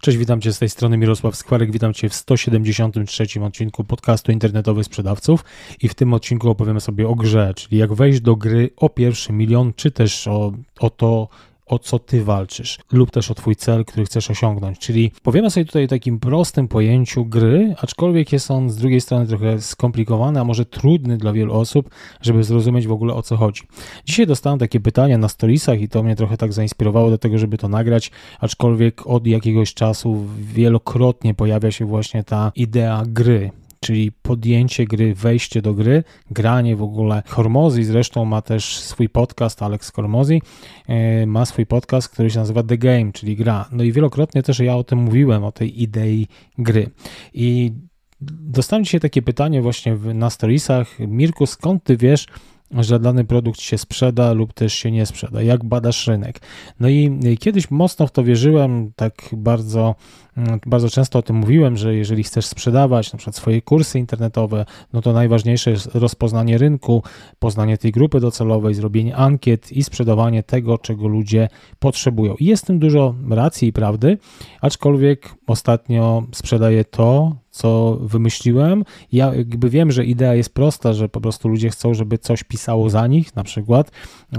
Cześć, witam Cię z tej strony Mirosław Skwarek, witam Cię w 173 odcinku podcastu internetowych sprzedawców i w tym odcinku opowiemy sobie o grze, czyli jak wejść do gry o pierwszy milion, czy też o, o to, o co ty walczysz, lub też o twój cel, który chcesz osiągnąć. Czyli powiemy sobie tutaj o takim prostym pojęciu gry, aczkolwiek jest on z drugiej strony trochę skomplikowany, a może trudny dla wielu osób, żeby zrozumieć w ogóle o co chodzi. Dzisiaj dostałem takie pytania na stolisach i to mnie trochę tak zainspirowało do tego, żeby to nagrać, aczkolwiek od jakiegoś czasu wielokrotnie pojawia się właśnie ta idea gry czyli podjęcie gry, wejście do gry, granie w ogóle. Hormozy zresztą ma też swój podcast, Alex Hormozy e, ma swój podcast, który się nazywa The Game, czyli gra. No i wielokrotnie też ja o tym mówiłem, o tej idei gry. I dostałem dzisiaj takie pytanie właśnie na storiesach. Mirku, skąd ty wiesz, że dany produkt się sprzeda lub też się nie sprzeda, jak badasz rynek. No i y, kiedyś mocno w to wierzyłem, tak bardzo, mm, bardzo często o tym mówiłem, że jeżeli chcesz sprzedawać na przykład swoje kursy internetowe, no to najważniejsze jest rozpoznanie rynku, poznanie tej grupy docelowej, zrobienie ankiet i sprzedawanie tego, czego ludzie potrzebują. I jest w tym dużo racji i prawdy, aczkolwiek ostatnio sprzedaję to, co wymyśliłem. Ja jakby wiem, że idea jest prosta, że po prostu ludzie chcą, żeby coś pisało za nich, na przykład,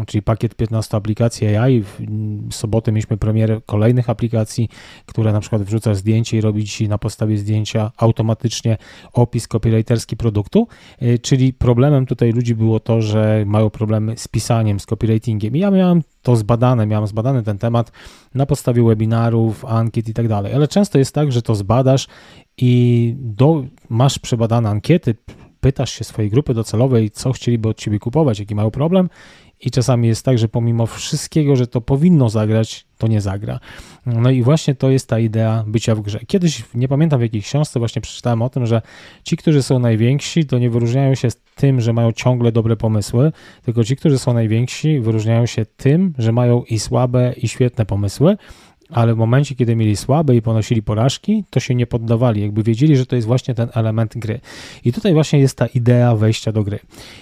czyli pakiet 15 aplikacji AI. Mm, w sobotę mieliśmy premierę kolejnych aplikacji, które na przykład wrzuca zdjęcie i robi ci na podstawie zdjęcia automatycznie opis copywriterski produktu, y, czyli problemem tutaj ludzi było to, że mają problemy z pisaniem, z copywritingiem. I ja miałem to zbadane, miałem zbadany ten temat na podstawie webinarów, ankiet i tak dalej. Ale często jest tak, że to zbadasz i do, masz przebadane ankiety, pytasz się swojej grupy docelowej, co chcieliby od ciebie kupować, jaki mają problem. I czasami jest tak, że pomimo wszystkiego, że to powinno zagrać, to nie zagra. No i właśnie to jest ta idea bycia w grze. Kiedyś, nie pamiętam w jakiej książce, właśnie przeczytałem o tym, że ci, którzy są najwięksi, to nie wyróżniają się tym, że mają ciągle dobre pomysły, tylko ci, którzy są najwięksi, wyróżniają się tym, że mają i słabe, i świetne pomysły ale w momencie, kiedy mieli słabe i ponosili porażki, to się nie poddawali, jakby wiedzieli, że to jest właśnie ten element gry. I tutaj właśnie jest ta idea wejścia do gry.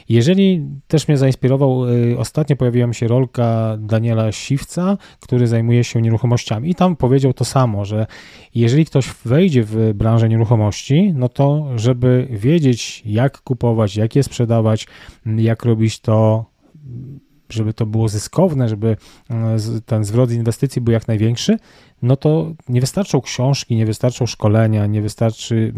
Jeżeli też mnie zainspirował, y, ostatnio pojawiła się rolka Daniela Siwca, który zajmuje się nieruchomościami i tam powiedział to samo, że jeżeli ktoś wejdzie w branżę nieruchomości, no to żeby wiedzieć jak kupować, jak je sprzedawać, jak robić to żeby to było zyskowne, żeby e, ten zwrot inwestycji był jak największy, no to nie wystarczą książki, nie wystarczą szkolenia, nie, wystarczy,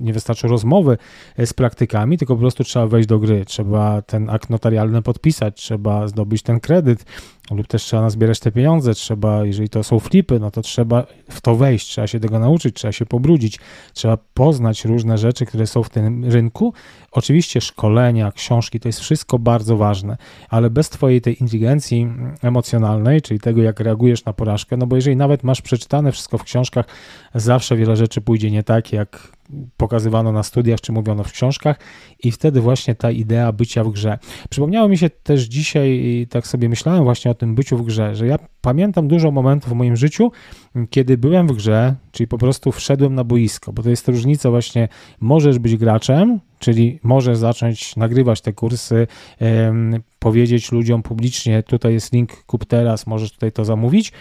nie wystarczą rozmowy e, z praktykami, tylko po prostu trzeba wejść do gry, trzeba ten akt notarialny podpisać, trzeba zdobyć ten kredyt lub też trzeba nazbierać te pieniądze, trzeba, jeżeli to są flipy, no to trzeba w to wejść, trzeba się tego nauczyć, trzeba się pobrudzić, trzeba poznać różne rzeczy, które są w tym rynku. Oczywiście szkolenia, książki, to jest wszystko bardzo ważne, ale bez twojej tej inteligencji emocjonalnej, czyli tego, jak reagujesz na porażkę, no bo jeżeli nawet masz przeczytane wszystko w książkach, zawsze wiele rzeczy pójdzie nie tak, jak pokazywano na studiach czy mówiono w książkach, i wtedy właśnie ta idea bycia w grze. Przypomniało mi się też dzisiaj, i tak sobie myślałem właśnie o tym byciu w grze, że ja pamiętam dużo momentów w moim życiu, kiedy byłem w grze, czyli po prostu wszedłem na boisko, bo to jest różnica właśnie, możesz być graczem, czyli możesz zacząć nagrywać te kursy, powiedzieć ludziom publicznie, tutaj jest link, kup teraz, możesz tutaj to zamówić,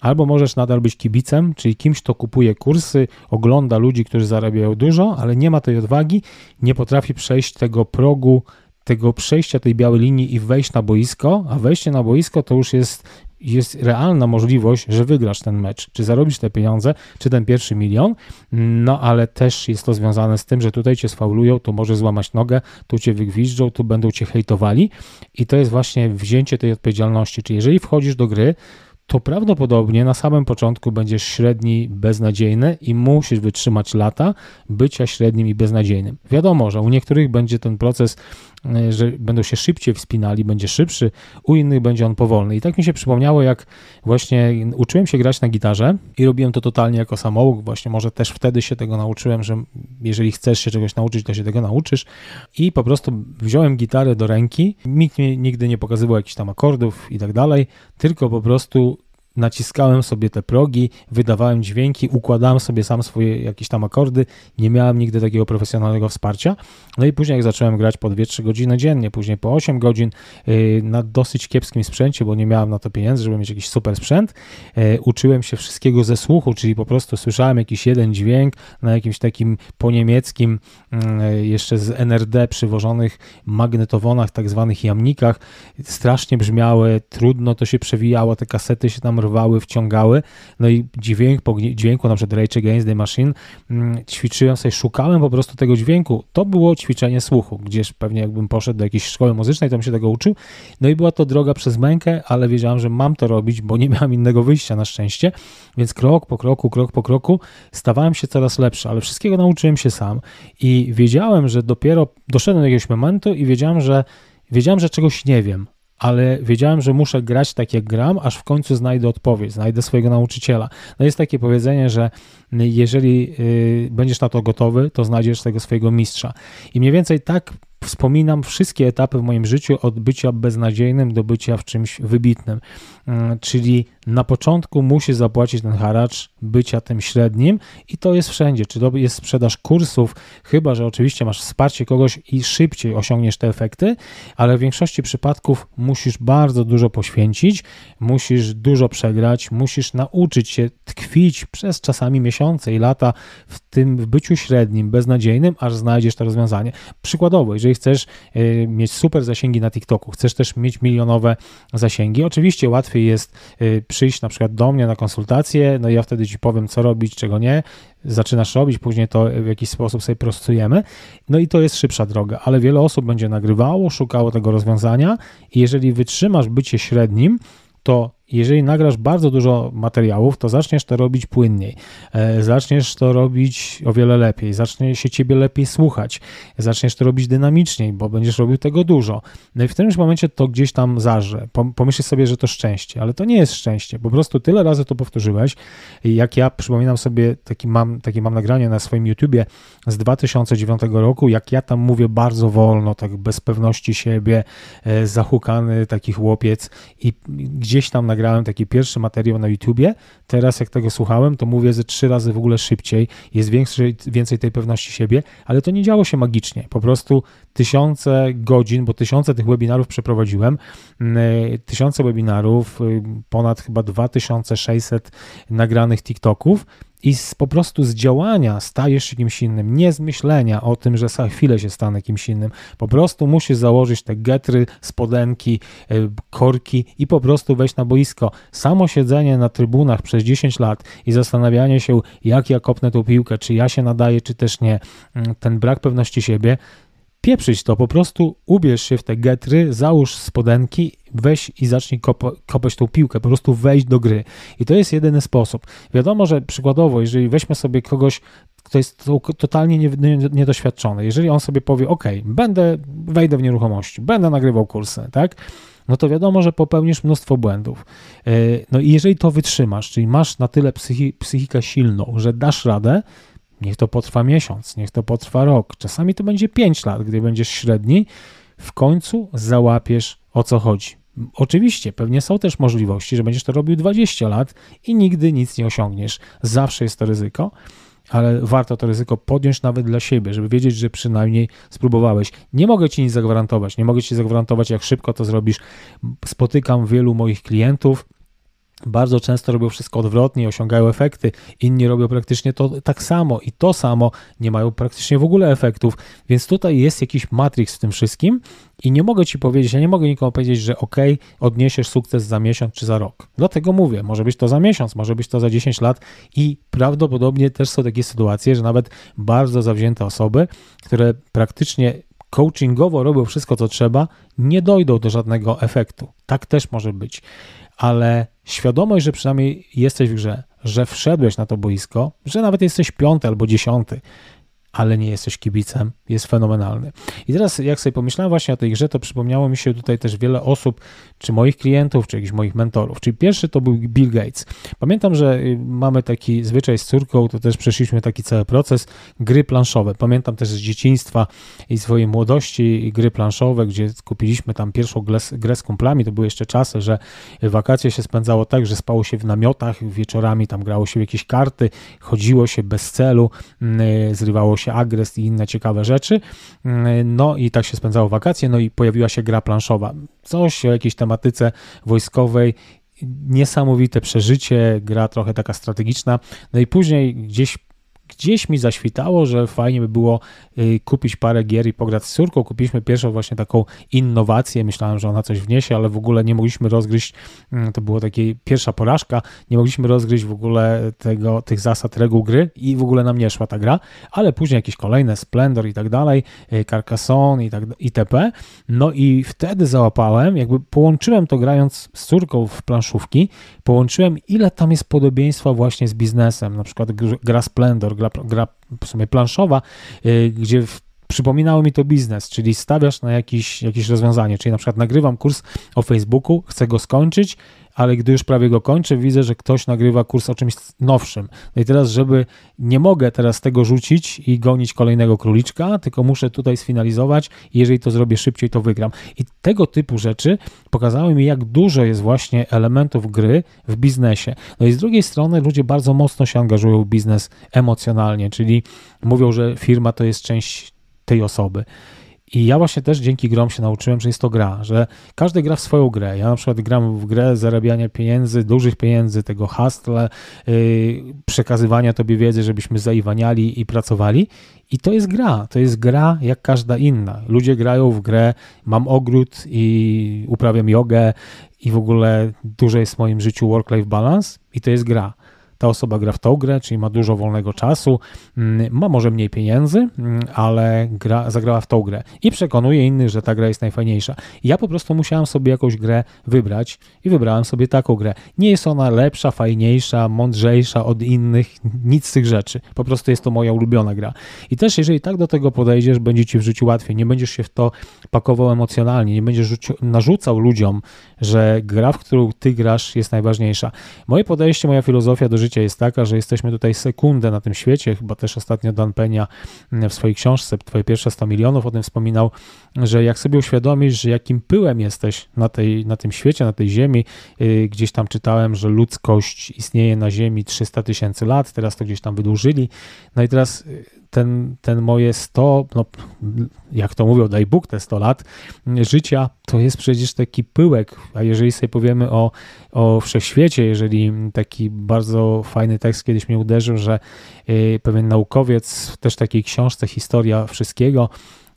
Albo możesz nadal być kibicem, czyli kimś, kto kupuje kursy, ogląda ludzi, którzy zarabiają dużo, ale nie ma tej odwagi, nie potrafi przejść tego progu, tego przejścia tej białej linii i wejść na boisko, a wejście na boisko to już jest, jest realna możliwość, że wygrasz ten mecz, czy zarobisz te pieniądze, czy ten pierwszy milion, no ale też jest to związane z tym, że tutaj cię sfaulują, tu może złamać nogę, tu cię wygwizdżą, tu będą cię hejtowali i to jest właśnie wzięcie tej odpowiedzialności, czyli jeżeli wchodzisz do gry, to prawdopodobnie na samym początku będziesz średni beznadziejny i musisz wytrzymać lata bycia średnim i beznadziejnym. Wiadomo, że u niektórych będzie ten proces, e, że będą się szybciej wspinali, będzie szybszy, u innych będzie on powolny. I tak mi się przypomniało, jak właśnie uczyłem się grać na gitarze i robiłem to totalnie jako samouk, właśnie może też wtedy się tego nauczyłem, że jeżeli chcesz się czegoś nauczyć, to się tego nauczysz. I po prostu wziąłem gitarę do ręki, nikt mi nigdy nie pokazywał jakichś tam akordów i tak dalej, tylko po prostu naciskałem sobie te progi, wydawałem dźwięki, układałem sobie sam swoje jakieś tam akordy, nie miałem nigdy takiego profesjonalnego wsparcia. No i później jak zacząłem grać po 2-3 godziny dziennie, później po 8 godzin y, na dosyć kiepskim sprzęcie, bo nie miałem na to pieniędzy, żeby mieć jakiś super sprzęt, y, uczyłem się wszystkiego ze słuchu, czyli po prostu słyszałem jakiś jeden dźwięk na jakimś takim po niemieckim, mm, y, jeszcze z NRD przywożonych magnetowonach, tak zwanych jamnikach, strasznie brzmiały, trudno to się przewijało, te kasety się tam rwały, wciągały. No i dźwięk, po dźwięku na przykład Rage Against the Machine mm, ćwiczyłem sobie, szukałem po prostu tego dźwięku. To było ćwiczenie słuchu, gdzieś pewnie jakbym poszedł do jakiejś szkoły muzycznej, to bym się tego uczył. No i była to droga przez mękę, ale wiedziałem, że mam to robić, bo nie miałem innego wyjścia na szczęście, więc krok po kroku, krok po kroku stawałem się coraz lepszy, ale wszystkiego nauczyłem się sam i wiedziałem, że dopiero doszedłem do jakiegoś momentu i wiedziałem, że wiedziałem, że czegoś nie wiem, ale wiedziałem, że muszę grać tak jak gram, aż w końcu znajdę odpowiedź, znajdę swojego nauczyciela. No jest takie powiedzenie, że y, jeżeli y, będziesz na to gotowy, to znajdziesz tego swojego mistrza. I mniej więcej tak wspominam wszystkie etapy w moim życiu od bycia beznadziejnym do bycia w czymś wybitnym. Mm, czyli na początku musi zapłacić ten haracz bycia tym średnim i to jest wszędzie. Czy to jest sprzedaż kursów, chyba że oczywiście masz wsparcie kogoś i szybciej osiągniesz te efekty, ale w większości przypadków musisz bardzo dużo poświęcić, musisz dużo przegrać, musisz nauczyć się tkwić przez czasami miesiące i lata w tym w byciu średnim, beznadziejnym, aż znajdziesz to rozwiązanie. Przykładowo, jeżeli chcesz y, mieć super zasięgi na TikToku, chcesz też mieć milionowe zasięgi, oczywiście łatwiej jest y, przyjść na przykład do mnie na konsultację, no i ja wtedy ci powiem, co robić, czego nie, zaczynasz robić, później to w jakiś sposób sobie prostujemy, no i to jest szybsza droga, ale wiele osób będzie nagrywało, szukało tego rozwiązania i jeżeli wytrzymasz bycie średnim, to jeżeli nagrasz bardzo dużo materiałów, to zaczniesz to robić płynniej, e, zaczniesz to robić o wiele lepiej, zacznie się ciebie lepiej słuchać, zaczniesz to robić dynamiczniej, bo będziesz robił tego dużo. No i w którymś momencie to gdzieś tam zarze. Pomyślisz sobie, że to szczęście, ale to nie jest szczęście. Po prostu tyle razy to powtórzyłeś. Jak ja przypominam sobie, taki mam, takie mam nagranie na swoim YouTubie z 2009 roku, jak ja tam mówię bardzo wolno, tak bez pewności siebie, e, zahukany taki chłopiec i gdzieś tam nagrałem nagrałem taki pierwszy materiał na YouTubie. Teraz jak tego słuchałem, to mówię ze trzy razy w ogóle szybciej, jest większy, więcej tej pewności siebie, ale to nie działo się magicznie. Po prostu tysiące godzin, bo tysiące tych webinarów przeprowadziłem, mm, e, tysiące webinarów, y, ponad chyba 2600 nagranych TikToków i z, po prostu z działania stajesz się kimś innym, nie z myślenia o tym, że za chwilę się stanę kimś innym. Po prostu musisz założyć te getry, spodenki, e, korki i po prostu wejść na boisko. Samo siedzenie na trybunach przez 10 lat i zastanawianie się, jak ja kopnę tą piłkę, czy ja się nadaję, czy też nie, mm, ten brak pewności siebie spieprzyć to, po prostu ubierz się w te getry, załóż spodenki, weź i zacznij kopać tą piłkę, po prostu wejść do gry. I to jest jedyny sposób. Wiadomo, że przykładowo, jeżeli weźmy sobie kogoś, kto jest totalnie niedoświadczony, jeżeli on sobie powie, ok, będę, wejdę w nieruchomości, będę nagrywał kursy, tak? no to wiadomo, że popełnisz mnóstwo błędów. E, no i jeżeli to wytrzymasz, czyli masz na tyle psychi- psychikę silną, że dasz radę, Niech to potrwa miesiąc, niech to potrwa rok, czasami to będzie 5 lat, gdy będziesz średni, w końcu załapiesz o co chodzi. Oczywiście, pewnie są też możliwości, że będziesz to robił 20 lat i nigdy nic nie osiągniesz. Zawsze jest to ryzyko, ale warto to ryzyko podjąć nawet dla siebie, żeby wiedzieć, że przynajmniej spróbowałeś. Nie mogę ci nic zagwarantować, nie mogę ci zagwarantować, jak szybko to zrobisz. Spotykam wielu moich klientów, bardzo często robią wszystko odwrotnie osiągają efekty. Inni robią praktycznie to tak samo i to samo, nie mają praktycznie w ogóle efektów. Więc tutaj jest jakiś matrix w tym wszystkim i nie mogę ci powiedzieć, ja nie mogę nikomu powiedzieć, że ok, odniesiesz sukces za miesiąc czy za rok. Dlatego mówię, może być to za miesiąc, może być to za 10 lat i prawdopodobnie też są takie sytuacje, że nawet bardzo zawzięte osoby, które praktycznie coachingowo robią wszystko, co trzeba, nie dojdą do żadnego efektu. Tak też może być ale świadomość, że przynajmniej jesteś w grze, że wszedłeś na to boisko, że nawet jesteś piąty albo dziesiąty, ale nie jesteś kibicem, jest fenomenalny. I teraz jak sobie pomyślałem właśnie o tej grze, to przypomniało mi się tutaj też wiele osób, czy moich klientów, czy jakichś moich mentorów. Czyli pierwszy to był Bill Gates. Pamiętam, że y, mamy taki zwyczaj z córką, to też przeszliśmy taki cały proces, gry planszowe. Pamiętam też z dzieciństwa i swojej młodości gry planszowe, gdzie kupiliśmy tam pierwszą grę, z kumplami, to były jeszcze czasy, że wakacje się spędzało tak, że spało się w namiotach, wieczorami tam grało się w jakieś karty, chodziło się bez celu, mm, y, zrywało się agres i inne ciekawe rzeczy. Mm, no i tak się spędzało wakacje, no i pojawiła się gra planszowa. Coś o jakiejś tematyce wojskowej niesamowite przeżycie, gra trochę taka strategiczna. No i później gdzieś gdzieś mi zaświtało, że fajnie by było y, kupić parę gier i pograć z córką. Kupiliśmy pierwszą właśnie taką innowację, myślałem, że ona coś wniesie, ale w ogóle nie mogliśmy rozgryźć, mm, to była taka pierwsza porażka, nie mogliśmy rozgryźć w ogóle tego, tych zasad, reguł gry i w ogóle nam nie szła ta gra, ale później jakieś kolejne, Splendor i tak dalej, y, Carcassonne i tak itp. No i wtedy załapałem, jakby połączyłem to grając z córką w planszówki, połączyłem ile tam jest podobieństwa właśnie z biznesem, na przykład gra Splendor, gra, gra w sumie planszowa, y, gdzie w przypominało mi to biznes, czyli stawiasz na jakiś, jakieś rozwiązanie, czyli na przykład nagrywam kurs o Facebooku, chcę go skończyć, ale gdy już prawie go kończę, widzę, że ktoś nagrywa kurs o czymś nowszym. No i teraz, żeby nie mogę teraz tego rzucić i gonić kolejnego króliczka, tylko muszę tutaj sfinalizować i jeżeli to zrobię szybciej, to wygram. I tego typu rzeczy pokazały mi, jak dużo jest właśnie elementów gry w biznesie. No i z drugiej strony ludzie bardzo mocno się angażują w biznes emocjonalnie, czyli mówią, że firma to jest część tej osoby. I ja właśnie też dzięki grom się nauczyłem, że jest to gra, że każdy gra w swoją grę. Ja na przykład gram w grę zarabiania pieniędzy, dużych pieniędzy, tego hustle, yy, przekazywania tobie wiedzy, żebyśmy zaiwaniali i pracowali. I to jest gra, to jest gra jak każda inna. Ludzie grają w grę, mam ogród i uprawiam jogę i w ogóle duże jest w moim życiu work-life balance i to jest gra ta osoba gra w tą grę, czyli ma dużo wolnego czasu, mm, ma może mniej pieniędzy, mm, ale gra, zagrała w tą grę i przekonuje innych, że ta gra jest najfajniejsza. Ja po prostu musiałem sobie jakąś grę wybrać i wybrałem sobie taką grę. Nie jest ona lepsza, fajniejsza, mądrzejsza od innych, nic z tych rzeczy. Po prostu jest to moja ulubiona gra. I też jeżeli tak do tego podejdziesz, będzie ci w życiu łatwiej. Nie będziesz się w to pakował emocjonalnie, nie będziesz rzucił, narzucał ludziom, że gra, w którą ty grasz jest najważniejsza. Moje podejście, moja filozofia do życia życia jest taka, że jesteśmy tutaj sekundę na tym świecie. Chyba też ostatnio Dan Penia mm, w swojej książce Twoje pierwsze 100 milionów o tym wspominał, że jak sobie uświadomisz, że jakim pyłem jesteś na, tej, na tym świecie, na tej ziemi, y, gdzieś tam czytałem, że ludzkość istnieje na ziemi 300 tysięcy lat, teraz to gdzieś tam wydłużyli. No i teraz y, ten, ten moje 100, no, jak to mówią, daj Bóg te 100 lat życia, to jest przecież taki pyłek. A jeżeli sobie powiemy o, o wszechświecie, jeżeli taki bardzo fajny tekst kiedyś mnie uderzył, że y, pewien naukowiec w też takiej książce Historia Wszystkiego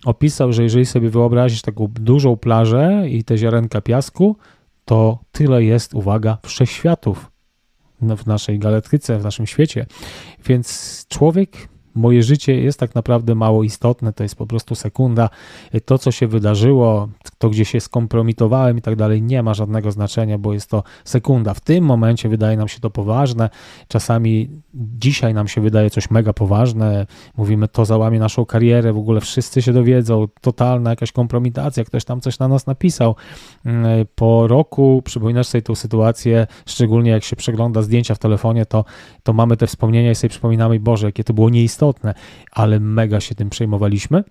opisał, że jeżeli sobie wyobrazisz taką dużą plażę i te ziarenka piasku, to tyle jest, uwaga, wszechświatów w naszej galaktyce, w naszym świecie. Więc człowiek Moje życie jest tak naprawdę mało istotne, to jest po prostu sekunda. To, co się wydarzyło, to, gdzie się skompromitowałem i tak dalej, nie ma żadnego znaczenia, bo jest to sekunda. W tym momencie wydaje nam się to poważne. Czasami dzisiaj nam się wydaje coś mega poważne. Mówimy, to załamie naszą karierę, w ogóle wszyscy się dowiedzą, totalna jakaś kompromitacja, ktoś tam coś na nas napisał. Mm, po roku przypominasz sobie tą sytuację, szczególnie jak się przegląda zdjęcia w telefonie, to, to mamy te wspomnienia i sobie przypominamy, Boże, jakie to było nieistotne istotne, ale mega się tym przejmowaliśmy.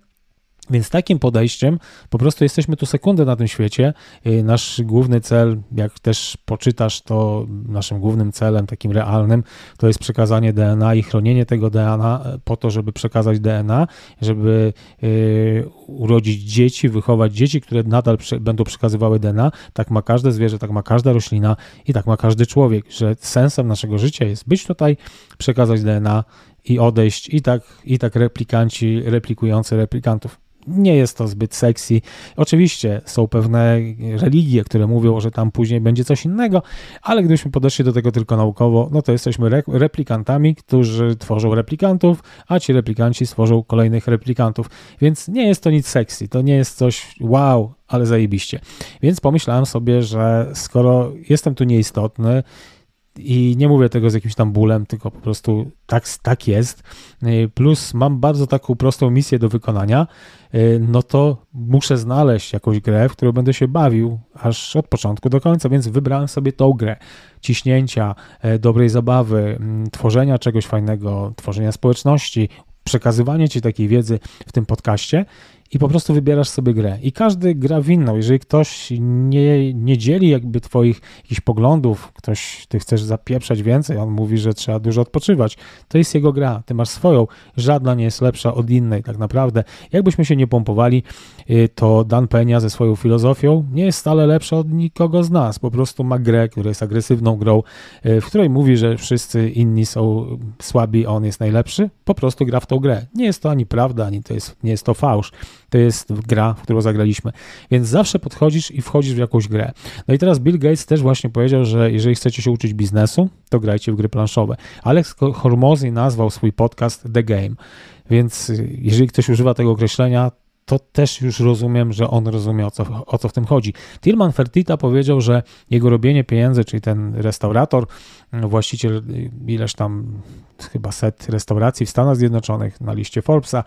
Więc takim podejściem po prostu jesteśmy tu sekundę na tym świecie. Y, nasz główny cel, jak też poczytasz, to naszym głównym celem, takim realnym, to jest przekazanie DNA i chronienie tego DNA e, po to, żeby przekazać DNA, żeby y, urodzić dzieci, wychować dzieci, które nadal będą przekazywały DNA. Tak ma każde zwierzę, tak ma każda roślina i tak ma każdy człowiek, że sensem naszego życia jest być tutaj, przekazać DNA i odejść, i tak, i tak replikanci replikujący replikantów. Nie jest to zbyt sexy. Oczywiście są pewne religie, które mówią, że tam później będzie coś innego, ale gdybyśmy podeszli do tego tylko naukowo, no to jesteśmy replikantami, którzy tworzą replikantów, a ci replikanci stworzą kolejnych replikantów. Więc nie jest to nic sexy, to nie jest coś wow, ale zajebiście. Więc pomyślałem sobie, że skoro jestem tu nieistotny, i nie mówię tego z jakimś tam bólem, tylko po prostu tak, tak jest. Y, plus mam bardzo taką prostą misję do wykonania, y, no to muszę znaleźć jakąś grę, w którą będę się bawił aż od początku do końca, więc wybrałem sobie tą grę. Ciśnięcia, e, dobrej zabawy, mm, tworzenia czegoś fajnego, tworzenia społeczności, przekazywanie Ci takiej wiedzy w tym podcaście i po prostu wybierasz sobie grę. I każdy gra w inną. Jeżeli ktoś nie, nie dzieli jakby twoich jakichś poglądów, ktoś, ty chcesz zapieprzać więcej, on mówi, że trzeba dużo odpoczywać. To jest jego gra, ty masz swoją. Żadna nie jest lepsza od innej tak naprawdę. Jakbyśmy się nie pompowali, y, to Dan Penia ze swoją filozofią nie jest stale lepsza od nikogo z nas. Po prostu ma grę, która jest agresywną grą, y, w której mówi, że wszyscy inni są słabi, a on jest najlepszy. Po prostu gra w tą grę. Nie jest to ani prawda, ani to jest, nie jest to fałsz to jest gra, w którą zagraliśmy. Więc zawsze podchodzisz i wchodzisz w jakąś grę. No i teraz Bill Gates też właśnie powiedział, że jeżeli chcecie się uczyć biznesu, to grajcie w gry planszowe. Alex Hormozy nazwał swój podcast The Game. Więc y, jeżeli ktoś używa tego określenia, to też już rozumiem, że on rozumie, o co, o co w tym chodzi. Tilman Fertita powiedział, że jego robienie pieniędzy, czyli ten restaurator, mm, właściciel y, ileż tam chyba set restauracji w Stanach Zjednoczonych na liście Forbesa,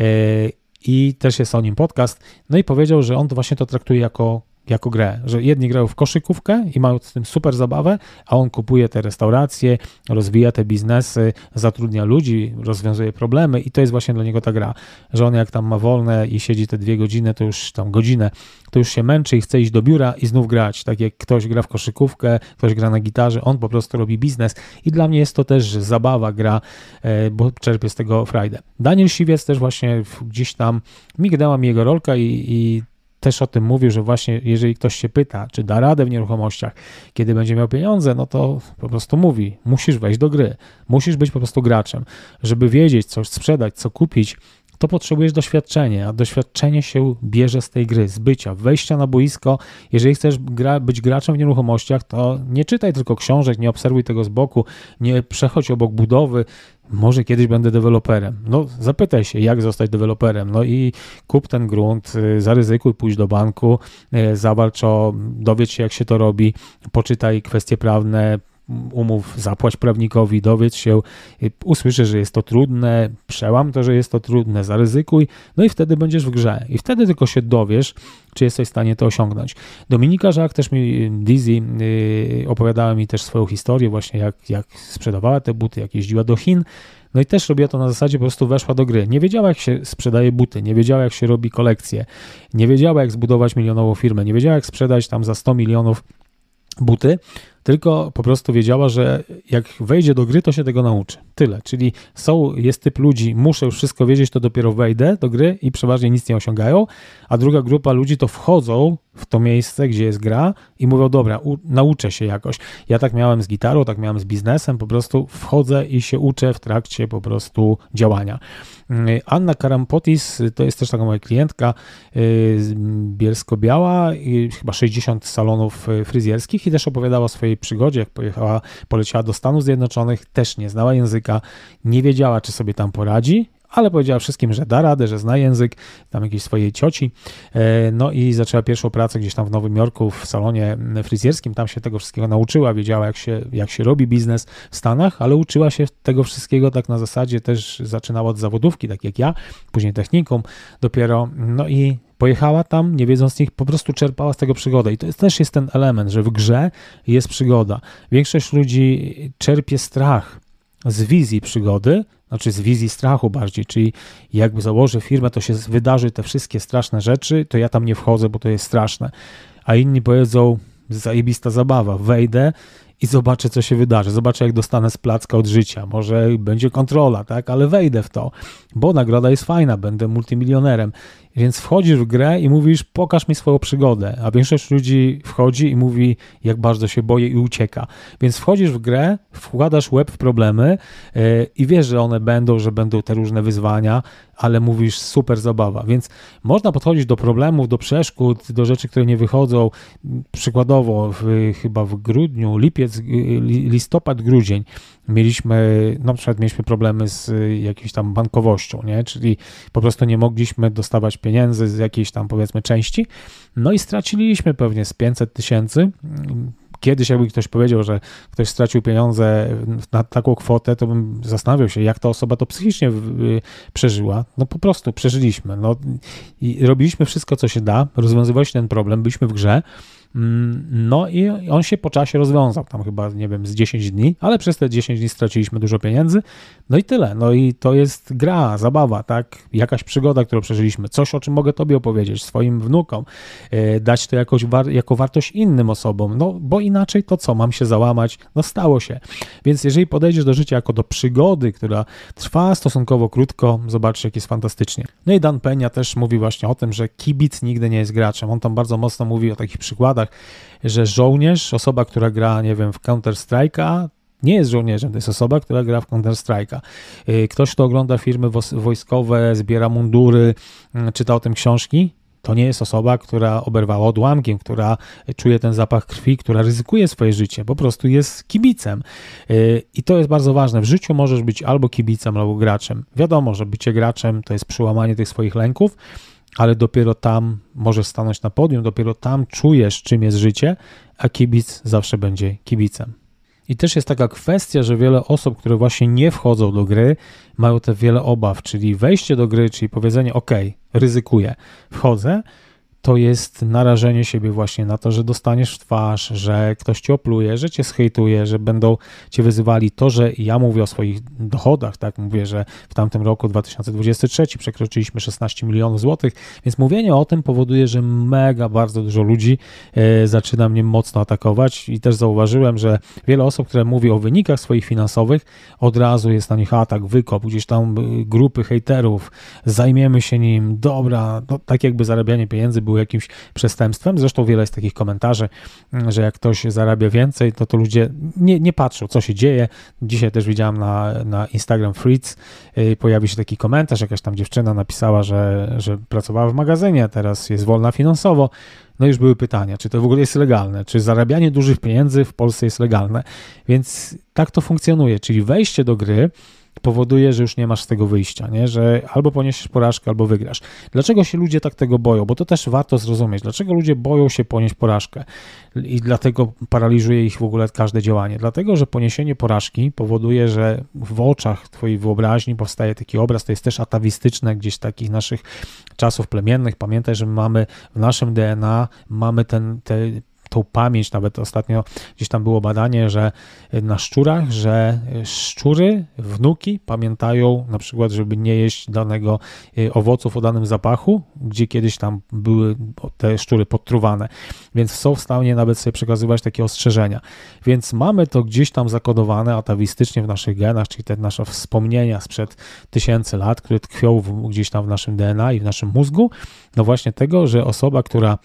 y, i też jest o nim podcast. No i powiedział, że on właśnie to traktuje jako jako grę, że jedni grają w koszykówkę i mają z tym super zabawę, a on kupuje te restauracje, rozwija te biznesy, zatrudnia ludzi, rozwiązuje problemy i to jest właśnie dla niego ta gra, że on jak tam ma wolne i siedzi te dwie godziny, to już tam godzinę, to już się męczy i chce iść do biura i znów grać, tak jak ktoś gra w koszykówkę, ktoś gra na gitarze, on po prostu robi biznes i dla mnie jest to też zabawa, gra, e, bo czerpie z tego frajdę. Daniel Siwiec też właśnie gdzieś tam mignęła mi jego rolka i, i też o tym mówił, że właśnie jeżeli ktoś się pyta, czy da radę w nieruchomościach, kiedy będzie miał pieniądze, no to po prostu mówi, musisz wejść do gry, musisz być po prostu graczem, żeby wiedzieć, co sprzedać, co kupić, to potrzebujesz doświadczenia, a doświadczenie się bierze z tej gry, z bycia, wejścia na boisko. Jeżeli chcesz gra, być graczem w nieruchomościach, to nie czytaj tylko książek, nie obserwuj tego z boku, nie przechodź obok budowy. Może kiedyś będę deweloperem. No, zapytaj się, jak zostać deweloperem. No i kup ten grunt, y, zaryzykuj, pójdź do banku, y, zawalcz o, dowiedz się, jak się to robi, poczytaj kwestie prawne, umów, zapłać prawnikowi, dowiedz się, usłyszę, że jest to trudne, przełam to, że jest to trudne, zaryzykuj, no i wtedy będziesz w grze. I wtedy tylko się dowiesz, czy jesteś w stanie to osiągnąć. Dominika Żak też mi, Dizzy, y, opowiadała mi też swoją historię właśnie, jak, jak sprzedawała te buty, jak jeździła do Chin, no i też robiła to na zasadzie po prostu weszła do gry. Nie wiedziała, jak się sprzedaje buty, nie wiedziała, jak się robi kolekcje, nie wiedziała, jak zbudować milionową firmę, nie wiedziała, jak sprzedać tam za 100 milionów buty, tylko po prostu wiedziała, że jak wejdzie do gry, to się tego nauczy. Tyle. Czyli są, jest typ ludzi, muszę już wszystko wiedzieć, to dopiero wejdę do gry i przeważnie nic nie osiągają, a druga grupa ludzi to wchodzą w to miejsce, gdzie jest gra i mówią, dobra, u, nauczę się jakoś. Ja tak miałem z gitarą, tak miałem z biznesem, po prostu wchodzę i się uczę w trakcie po prostu działania. Mm, Anna Karampotis to jest też taka moja klientka y, mm, bielsko-biała, y, chyba 60 salonów y, fryzjerskich i też opowiadała o swojej przygodzie, jak pojechała, poleciała do Stanów Zjednoczonych, też nie znała języka, nie wiedziała, czy sobie tam poradzi ale powiedziała wszystkim, że da radę, że zna język, tam jakiejś swojej cioci. E, no i zaczęła pierwszą pracę gdzieś tam w Nowym Jorku w salonie fryzjerskim. Tam się tego wszystkiego nauczyła, wiedziała, jak się, jak się robi biznes w Stanach, ale uczyła się tego wszystkiego tak na zasadzie też zaczynała od zawodówki, tak jak ja, później technikum dopiero. No i pojechała tam, nie wiedząc nich, po prostu czerpała z tego przygodę. I to jest, też jest ten element, że w grze jest przygoda. Większość ludzi czerpie strach z wizji przygody, znaczy z wizji strachu bardziej, czyli jakby założę firmę, to się wydarzy te wszystkie straszne rzeczy, to ja tam nie wchodzę, bo to jest straszne. A inni powiedzą, zajebista zabawa, wejdę i zobaczę, co się wydarzy. Zobaczę, jak dostanę z placka od życia. Może będzie kontrola, tak? Ale wejdę w to, bo nagroda jest fajna, będę multimilionerem. Więc wchodzisz w grę i mówisz, pokaż mi swoją przygodę. A większość ludzi wchodzi i mówi, jak bardzo się boję i ucieka. Więc wchodzisz w grę, wkładasz łeb w problemy yy, i wiesz, że one będą, że będą te różne wyzwania, ale mówisz, super zabawa. Więc można podchodzić do problemów, do przeszkód, do rzeczy, które nie wychodzą. Przykładowo, w, chyba w grudniu, lipiec, lipiec, y, listopad, grudzień mieliśmy, na przykład mieliśmy problemy z y, jakąś tam bankowością, nie? czyli po prostu nie mogliśmy dostawać pieniędzy z jakiejś tam powiedzmy części, no i straciliśmy pewnie z 500 tysięcy, kiedyś jakby ktoś powiedział, że ktoś stracił pieniądze na taką kwotę, to bym zastanawiał się, jak ta osoba to psychicznie przeżyła. No po prostu przeżyliśmy. No, i robiliśmy wszystko, co się da, rozwiązywaliśmy ten problem, byliśmy w grze, Mm, no i on się po czasie rozwiązał, tam chyba, nie wiem, z 10 dni, ale przez te 10 dni straciliśmy dużo pieniędzy. No i tyle. No i to jest gra, zabawa, tak? Jakaś przygoda, którą przeżyliśmy, coś, o czym mogę Tobie opowiedzieć, swoim wnukom, e, dać to jakoś war- jako wartość innym osobom, no bo inaczej to co, mam się załamać? No stało się. Więc jeżeli podejdziesz do życia jako do przygody, która trwa stosunkowo krótko, zobaczysz, jak jest fantastycznie. No i Dan Penia też mówi właśnie o tym, że kibic nigdy nie jest graczem. On tam bardzo mocno mówi o takich przykładach, zasadach, że żołnierz, osoba, która gra, nie wiem, w Counter-Strike'a, nie jest żołnierzem, to jest osoba, która gra w Counter-Strike'a. Y, ktoś, kto ogląda firmy wojskowe, zbiera mundury, mm, czyta o tym książki, to nie jest osoba, która oberwała odłamkiem, która czuje ten zapach krwi, która ryzykuje swoje życie, po prostu jest kibicem. Y, I to jest bardzo ważne. W życiu możesz być albo kibicem, albo graczem. Wiadomo, że bycie graczem to jest przełamanie tych swoich lęków, ale dopiero tam możesz stanąć na podium, dopiero tam czujesz, czym jest życie, a kibic zawsze będzie kibicem. I też jest taka kwestia, że wiele osób, które właśnie nie wchodzą do gry, mają te wiele obaw, czyli wejście do gry, czyli powiedzenie: OK, ryzykuję, wchodzę, to jest narażenie siebie właśnie na to, że dostaniesz w twarz, że ktoś cię opluje, że cię schejtuje, że będą cię wyzywali. To, że ja mówię o swoich dochodach, tak mówię, że w tamtym roku 2023 przekroczyliśmy 16 milionów złotych, więc mówienie o tym powoduje, że mega bardzo dużo ludzi e, zaczyna mnie mocno atakować i też zauważyłem, że wiele osób, które mówi o wynikach swoich finansowych, od razu jest na nich atak, wykop, gdzieś tam e, grupy hejterów, zajmiemy się nim, dobra, no, tak jakby zarabianie pieniędzy były jakimś przestępstwem. Zresztą wiele jest takich komentarzy, mm, że jak ktoś zarabia więcej, to to ludzie nie, nie patrzą, co się dzieje. Dzisiaj też widziałam na, na Instagram Fritz, y, pojawił się taki komentarz, jakaś tam dziewczyna napisała, że, że pracowała w magazynie, teraz jest wolna finansowo. No już były pytania, czy to w ogóle jest legalne, czy zarabianie dużych pieniędzy w Polsce jest legalne. Więc tak to funkcjonuje, czyli wejście do gry powoduje, że już nie masz z tego wyjścia, nie? że albo poniesiesz porażkę, albo wygrasz. Dlaczego się ludzie tak tego boją? Bo to też warto zrozumieć. Dlaczego ludzie boją się ponieść porażkę i dlatego paraliżuje ich w ogóle każde działanie? Dlatego, że poniesienie porażki powoduje, że w oczach twojej wyobraźni powstaje taki obraz, to jest też atawistyczne gdzieś takich naszych czasów plemiennych. Pamiętaj, że mamy w naszym DNA mamy ten, te tą pamięć. Nawet ostatnio gdzieś tam było badanie, że na szczurach, że szczury, wnuki pamiętają na przykład, żeby nie jeść danego y, owoców o danym zapachu, gdzie kiedyś tam były te szczury podtruwane. Więc są w stanie nawet sobie przekazywać takie ostrzeżenia. Więc mamy to gdzieś tam zakodowane atawistycznie w naszych genach, czyli te nasze wspomnienia sprzed tysięcy lat, które tkwią w, gdzieś tam w naszym DNA i w naszym mózgu no właśnie tego, że osoba, która,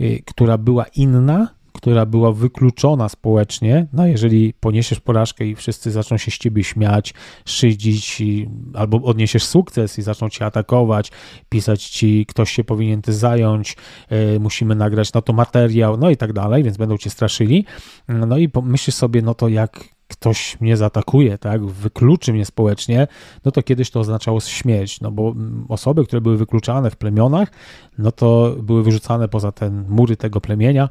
y, która była inna, która była wykluczona społecznie, no jeżeli poniesiesz porażkę i wszyscy zaczną się z ciebie śmiać, szydzić, i, albo odniesiesz sukces i zaczną cię atakować, pisać ci, ktoś się powinien ty zająć, y, musimy nagrać na to materiał, no i tak dalej, więc będą cię straszyli. No i myślisz sobie, no to jak ktoś mnie zaatakuje, tak, wykluczy mnie społecznie, no to kiedyś to oznaczało śmierć, no bo mm, osoby, które były wykluczane w plemionach, no to były wyrzucane poza ten mury tego plemienia,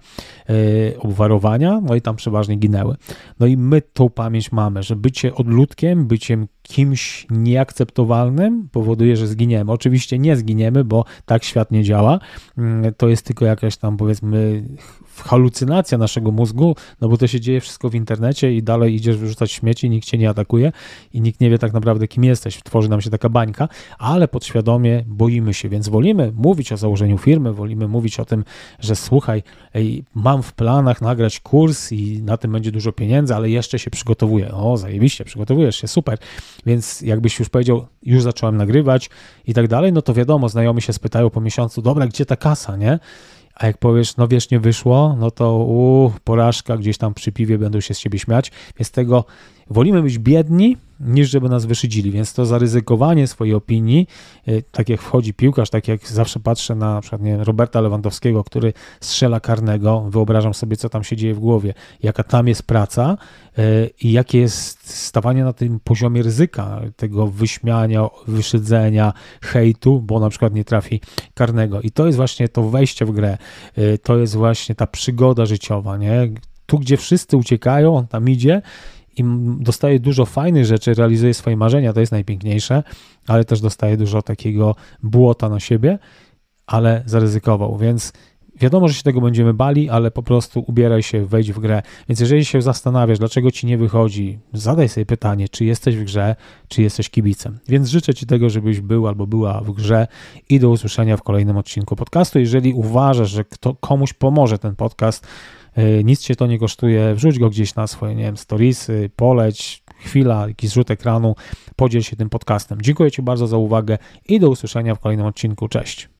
yy, obwarowania, no i tam przeważnie ginęły. No i my tą pamięć mamy, że bycie odludkiem, byciem kimś nieakceptowalnym powoduje, że zginiemy. Oczywiście nie zginiemy, bo tak świat nie działa. Mm, to jest tylko jakaś tam powiedzmy halucynacja naszego mózgu, no bo to się dzieje wszystko w internecie i dalej idziesz wyrzucać śmieci, nikt cię nie atakuje i nikt nie wie tak naprawdę kim jesteś. Tworzy nam się taka bańka, ale podświadomie boimy się, więc wolimy mówić o założeniu firmy, wolimy mówić o tym, że słuchaj, ej, mam w planach nagrać kurs i na tym będzie dużo pieniędzy, ale jeszcze się przygotowuję. O, zajebiście, przygotowujesz się, super. Więc jakbyś już powiedział, już zacząłem nagrywać i tak dalej, no to wiadomo, znajomi się spytają po miesiącu, dobra, gdzie ta kasa, nie? A jak powiesz, no wiesz, nie wyszło, no to u, porażka, gdzieś tam przy piwie będą się z ciebie śmiać. Więc tego wolimy być biedni niż żeby nas wyszydzili. Więc to zaryzykowanie swojej opinii, y, tak jak wchodzi piłkarz, tak jak zawsze patrzę na, na przykład nie, Roberta Lewandowskiego, który strzela karnego, wyobrażam sobie, co tam się dzieje w głowie, jaka tam jest praca y, i jakie jest stawanie na tym poziomie ryzyka tego wyśmiania, wyszydzenia, hejtu, bo na przykład nie trafi karnego. I to jest właśnie to wejście w grę, y, to jest właśnie ta przygoda życiowa, nie? Tu, gdzie wszyscy uciekają, on tam idzie i dostaje dużo fajnych rzeczy, realizuje swoje marzenia, to jest najpiękniejsze, ale też dostaje dużo takiego błota na siebie, ale zaryzykował, więc Wiadomo, że się tego będziemy bali, ale po prostu ubieraj się, wejdź w grę. Więc jeżeli się zastanawiasz, dlaczego ci nie wychodzi, zadaj sobie pytanie, czy jesteś w grze, czy jesteś kibicem. Więc życzę ci tego, żebyś był albo była w grze i do usłyszenia w kolejnym odcinku podcastu. Jeżeli uważasz, że kto, komuś pomoże ten podcast, E, nic cię to nie kosztuje, wrzuć go gdzieś na swoje, nie wiem, storiesy, poleć, chwila, jakiś zrzut ekranu, podziel się tym podcastem. Dziękuję Ci bardzo za uwagę i do usłyszenia w kolejnym odcinku. Cześć.